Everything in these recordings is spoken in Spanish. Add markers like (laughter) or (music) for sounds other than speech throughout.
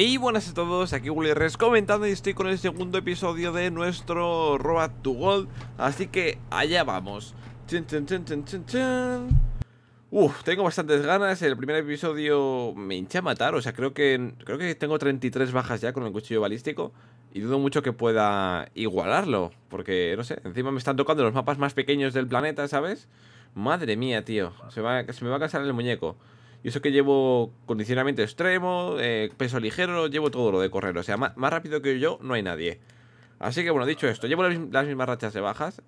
Y buenas a todos, aquí Res comentando y estoy con el segundo episodio de nuestro Robot to Gold Así que allá vamos tengo bastantes ganas, el primer episodio me hinché a matar, o sea, creo que, creo que tengo 33 bajas ya con el cuchillo balístico Y dudo mucho que pueda igualarlo, porque, no sé, encima me están tocando los mapas más pequeños del planeta, ¿sabes? Madre mía, tío, se, se me va a cansar el muñeco y eso que llevo condicionamiento extremo, eh, peso ligero, llevo todo lo de correr. O sea, más, rápido que yo no hay nadie. Así que bueno, dicho esto, llevo las, mismas rachas de bajas.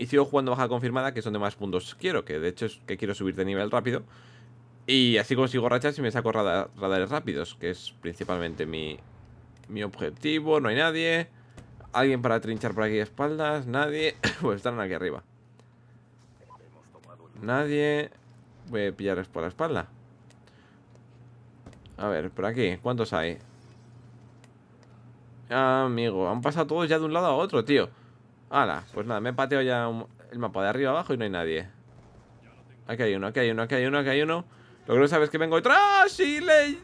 Y sigo jugando baja confirmada, que son de más puntos quiero. Que de hecho es que quiero subir de nivel rápido. Y así consigo rachas y me saco radares rápidos, que es principalmente mi, mi objetivo. No hay nadie. ¿Alguien para trinchar por aquí de espaldas? Nadie. (coughs) pues están aquí arriba. Nadie. Voy a pillar por la espalda. A ver, por aquí, ¿cuántos hay? Ah, amigo, han pasado todos ya de un lado a otro, tío Hala, pues nada, me he pateado ya el mapa de arriba abajo y no hay nadie Aquí hay uno, aquí hay uno, aquí hay uno, aquí hay uno Lo que no sabes es que vengo detrás y le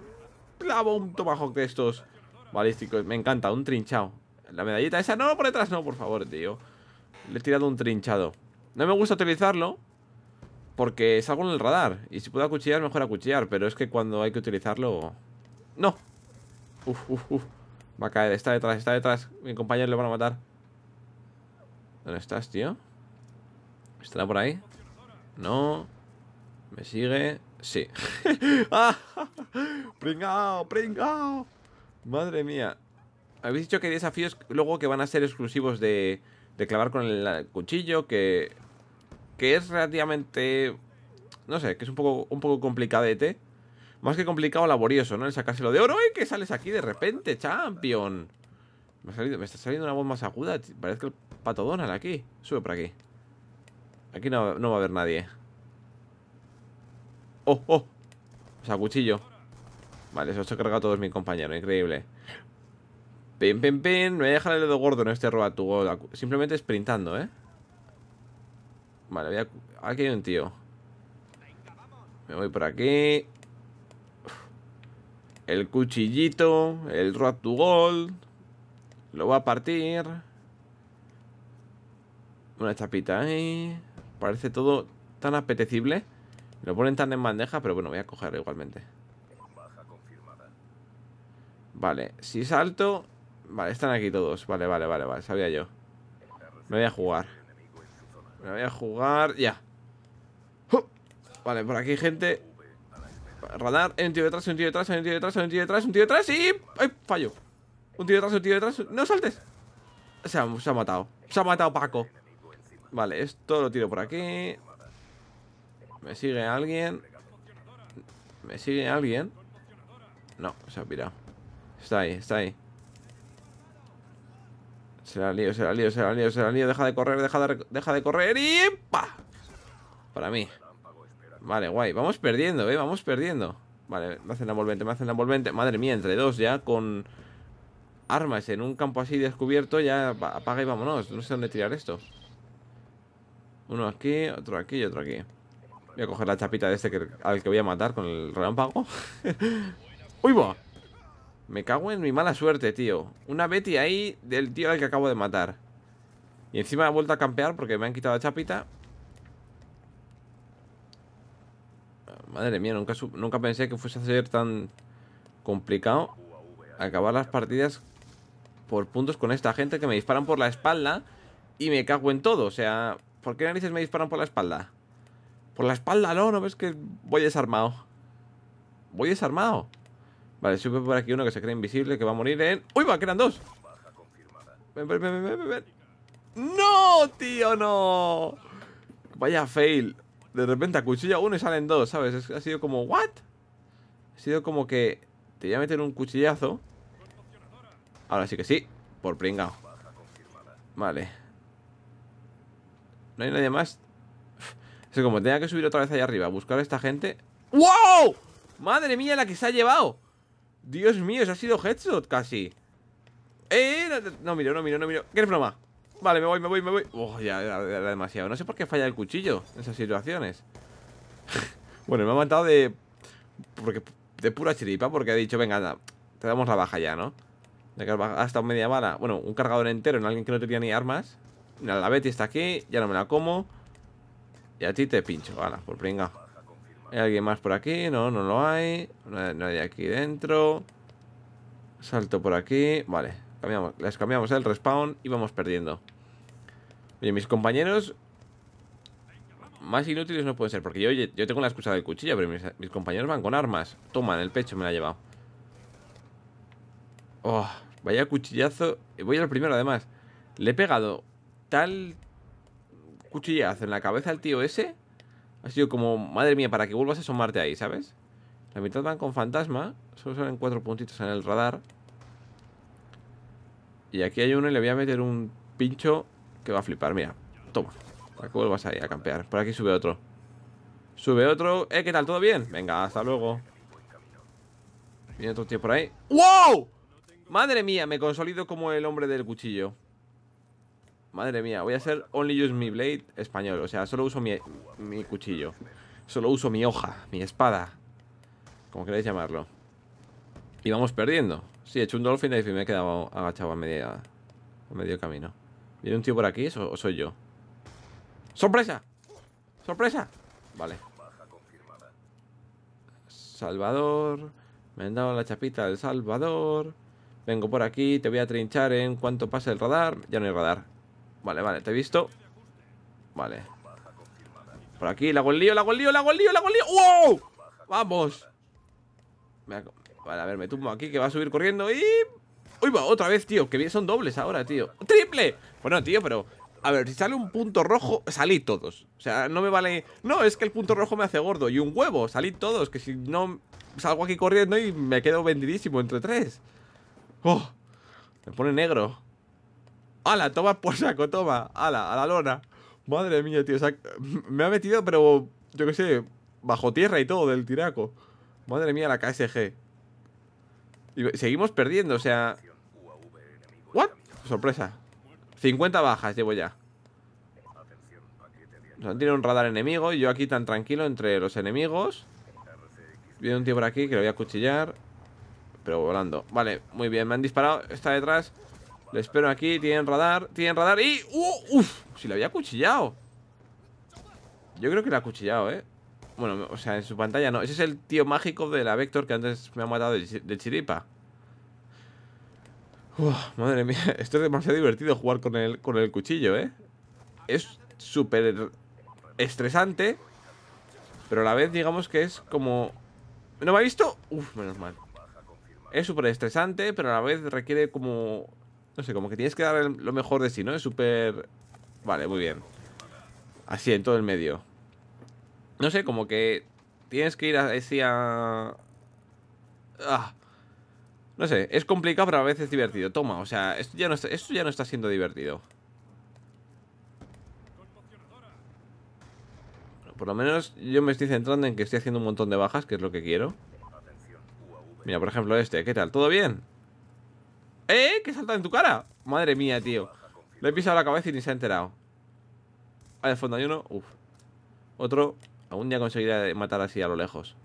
clavo un tomahawk de estos Balísticos, me encanta, un trinchado La medallita esa, no, por detrás no, por favor, tío Le he tirado un trinchado No me gusta utilizarlo porque es algo en el radar. Y si puedo acuchillar, mejor acuchillar. Pero es que cuando hay que utilizarlo... ¡No! Uf, uf, uf. Va a caer. Está detrás, está detrás. Mi compañero le van a matar. ¿Dónde estás, tío? ¿Estará por ahí? No. ¿Me sigue? Sí. (laughs) Ah, ¡Pringao! ¡Pringao! Madre mía. Habéis dicho que hay desafíos luego que van a ser exclusivos de, de clavar con el cuchillo, que que es relativamente, no sé, que es un poco, un poco complicadete. Más que complicado, laborioso, ¿no? El sacárselo de oro, y Que sales aquí de repente, champion. Me, está saliendo una voz más aguda. Parece que el pato Donald aquí. Sube por aquí. Aquí no, va a haber nadie. ¡Oh, oh! O sea, cuchillo. Vale, eso se ha cargado a todos mis compañeros. Increíble. Pim, pim, pim. Me voy a dejar el dedo gordo en este roba tu Simplemente sprintando, ¿eh? Vale, Aquí hay un tío. Me voy por aquí. El cuchillito. El rock to gold. Lo va a partir. Una chapita ahí. Parece todo tan apetecible. Lo ponen tan en bandeja, pero bueno, voy a cogerlo igualmente. Vale, si salto... Vale, están aquí todos. Vale, vale, vale, vale. Sabía yo. Me voy a jugar. Me voy a jugar. Ya. Vale, por aquí, gente. Radar. Hay un tío detrás, un tío detrás, un tío detrás, un tío detrás, un tío detrás. Y. ¡Ay! Fallo. Un tío detrás, un tío detrás. ¡No saltes! Se ha, se ha matado. Se ha matado Paco. Vale, esto lo tiro por aquí. ¿Me sigue alguien? ¿Me sigue alguien? No, se ha pirado. Está ahí, está ahí. Se la lío, se la lío, se la lío, se la lío. Deja de correr, deja de, correr y... ¡Pa! Para mí. Vale, guay. Vamos perdiendo, eh. Vamos perdiendo. Vale, me hacen la envolvente, me hacen la envolvente. Madre mía, entre dos ya con armas en un campo así descubierto, ya apaga y vámonos. No sé dónde tirar esto. Uno aquí, otro aquí y otro aquí. Voy a coger la chapita de este al que voy a matar con el relámpago. (laughs) ¡Uy, va! Me cago en mi mala suerte, tío Una Betty ahí del tío al que acabo de matar Y encima he vuelto a campear porque me han quitado la chapita Madre mía, nunca, nunca pensé que fuese a ser tan complicado Acabar las partidas por puntos con esta gente que me disparan por la espalda Y me cago en todo, o sea... ¿Por qué narices me disparan por la espalda? Por la espalda, no, ¿no ves que voy desarmado? Voy desarmado Vale, sube por aquí uno que se cree invisible, que va a morir en... ¡Uy, va! ¡Quedan dos! Ven, ven, ven, ven, ven. ¡No, tío, no! Vaya fail. De repente acuchilla uno y salen dos, ¿sabes? ha sido como... ¿What? Ha sido como que... Te voy a meter un cuchillazo. Ahora sí que sí. Por pringao. Vale. No hay nadie más. Es como tenía que subir otra vez allá arriba. Buscar a esta gente. ¡Wow! ¡Madre mía la que se ha llevado! Dios mío, eso ha sido headshot casi Eh, eh no, miro, no miro, no miro ¿Qué broma? Vale, me voy, me voy, me voy Oh, ya era demasiado No sé por qué falla el cuchillo en esas situaciones (laughs) Bueno, me ha matado de... Porque, de pura chiripa Porque ha dicho, venga, Te damos la baja ya, ¿no? hasta que media bala Bueno, un cargador entero en alguien que no tenía ni armas La Betty está aquí Ya no me la como Y a ti te pincho, ala, por pringa ¿Hay alguien más por aquí? No, no lo hay. nadie aquí dentro. Salto por aquí. Vale, cambiamos, les cambiamos el respawn y vamos perdiendo. Oye, mis compañeros más inútiles no pueden ser, porque yo, yo tengo la excusa del cuchillo, pero mis, compañeros van con armas. Toman, el pecho me la ha llevado. Oh, vaya cuchillazo. Voy al primero, además. Le he pegado tal cuchillazo en la cabeza al tío ese ha sido como, madre mía, para que vuelvas a asomarte ahí, ¿sabes? La mitad van con fantasma, solo salen cuatro puntitos en el radar. Y aquí hay uno y le voy a meter un pincho que va a flipar, mira. Toma, para que vuelvas ahí a campear. Por aquí sube otro. Sube otro. Eh, ¿qué tal? ¿Todo bien? Venga, hasta luego. Viene otro tío por ahí. ¡Wow! Madre mía, me consolido como el hombre del cuchillo. Madre mía, voy a ser only use mi blade español. O sea, solo uso mi, cuchillo. Solo uso mi hoja, mi espada. Como queréis llamarlo. Y vamos perdiendo. Sí, he hecho un dolphin y me he quedado agachado a, media, a medio camino. ¿Viene un tío por aquí o soy yo? ¡Sorpresa! ¡Sorpresa! Vale. Salvador. Me han dado la chapita del Salvador. Vengo por aquí, te voy a trinchar en cuanto pase el radar. Ya no hay radar. Vale, vale, te he visto Vale Por aquí, le hago el lío, le hago el lío, le hago el lío, hago el lío ¡Wow! ¡Vamos! Vale, a ver, me tumbo aquí que va a subir corriendo y... ¡Uy, va! Otra vez, tío, que bien son dobles ahora, tío ¡Triple! Bueno, tío, pero... A ver, si sale un punto rojo, salí todos O sea, no me vale... No, es que el punto rojo me hace gordo Y un huevo, salí todos Que si no, salgo aquí corriendo y me quedo vendidísimo entre tres ¡Oh! Me pone negro ¡Hala! Toma por saco, toma. ¡Hala! A la lona. Madre mía, tío. me ha metido, pero yo qué sé, bajo tierra y todo del tiraco. Madre mía, la KSG. Y seguimos perdiendo, o sea. ¿What? Sorpresa. 50 bajas llevo ya. No tiene un radar enemigo y yo aquí tan tranquilo entre los enemigos. Viene un tío por aquí que lo voy a cuchillar. Pero volando. Vale, muy bien, me han disparado. Está detrás. Le espero aquí, tienen radar Tienen radar y... Uh, ¡Uf! Si lo había cuchillado Yo creo que lo ha cuchillado, ¿eh? Bueno, o sea, en su pantalla no Ese es el tío mágico de la Vector que antes me ha matado de, chiripa madre mía (laughs) Esto es demasiado divertido jugar con el, con el cuchillo, ¿eh? Es súper estresante Pero a la vez digamos que es como... ¿No me ha visto? Uf, menos mal es súper estresante, pero a la vez requiere como no sé, como que tienes que dar lo mejor de sí, ¿no? Es súper... Vale, muy bien. Así, en todo el medio. No sé, como que tienes que ir así a... Ah, no sé, es complicado pero a veces divertido. Toma, o sea, esto ya no está, esto ya no está siendo divertido. Por lo menos yo me estoy centrando en que estoy haciendo un montón de bajas, que es lo que quiero. Mira, por ejemplo este, ¿qué tal? ¿Todo bien? ¿Eh? ¿Qué salta en tu cara? Madre mía, tío. Le he pisado la cabeza y ni se ha enterado. Ahí al fondo hay uno. Uf. Otro. Aún día conseguiré matar así a lo lejos.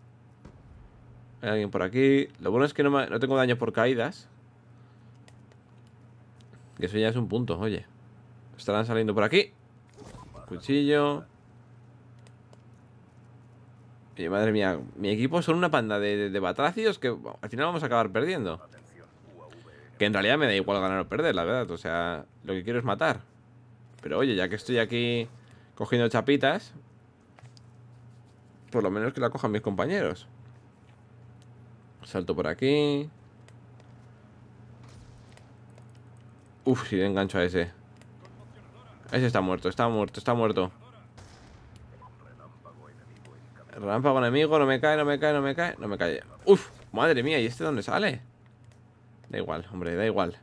Hay alguien por aquí. Lo bueno es que no, tengo daño por caídas. Que eso ya es un punto, oye. Estarán saliendo por aquí. Cuchillo. Oye, madre mía. Mi equipo son una panda de, de, de batracios que al final vamos a acabar perdiendo. Que en realidad me da igual ganar o perder, la verdad. O sea, lo que quiero es matar. Pero oye, ya que estoy aquí cogiendo chapitas, por lo menos que la cojan mis compañeros. Salto por aquí. Uf, si le engancho a ese. Ese está muerto, está muerto, está muerto. Relámpago enemigo, no me cae, no me cae, no me cae, no me cae. Uf, madre mía, ¿y este dónde sale? Da igual, hombre, da igual.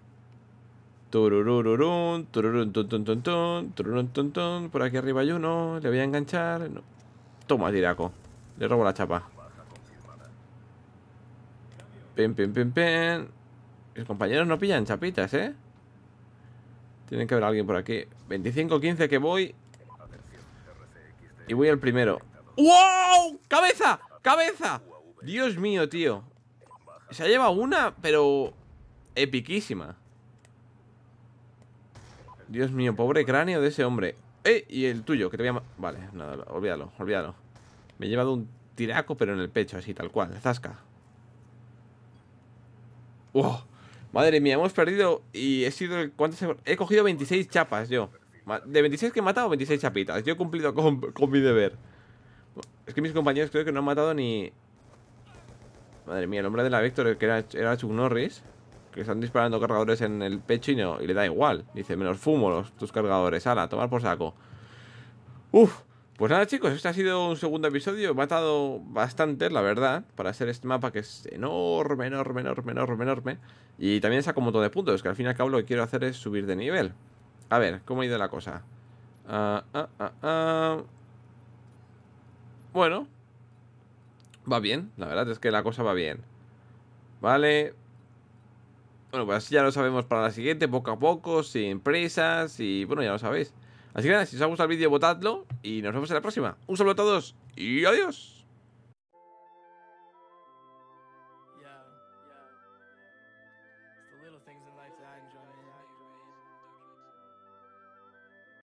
Tururururun, tururun, tun, Por aquí arriba hay uno, le voy a enganchar. Toma, tiraco. Le robo la chapa. pen pim, pim, pim. Mis compañeros no pillan chapitas, ¿eh? Tienen que haber alguien por aquí. 25-15 que voy. Y voy el primero. ¡Wow! ¡Cabeza! ¡Cabeza! Dios mío, tío. Se ha llevado una, pero epiquísima. Dios mío, pobre cráneo de ese hombre. ¡Eh! Y el tuyo, que te voy a... Vale, nada, olvídalo, olvídalo. Me he llevado un tiraco, pero en el pecho, así, tal cual. Zasca. ¡Wow! Madre mía, hemos perdido y he sido... ¿Cuántas he... he cogido 26 chapas yo. ¿De 26 que he matado 26 chapitas? Yo he cumplido con, mi deber. Es que mis compañeros creo que no han matado ni... Madre mía, el hombre de la Vector, que era, era Norris que están disparando cargadores en el pecho y, le da igual. Dice, menos fumo los, tus cargadores, ala, tomar por saco. Uf, pues nada chicos, este ha sido un segundo episodio, he matado bastante, la verdad, para hacer este mapa que es enorme, enorme, enorme, enorme, enorme. Y también saco un montón de puntos, que al fin y al cabo lo que quiero hacer es subir de nivel. A ver, ¿cómo ha ido la cosa? Ah, ah, ah, bueno, va bien, la verdad es que la cosa va bien. Vale, bueno, pues ya lo sabemos para la siguiente, poco a poco, sin presas y bueno, ya lo sabéis. Así que nada, si os ha gustado el vídeo, votadlo y nos vemos en la próxima. Un saludo a todos y adiós.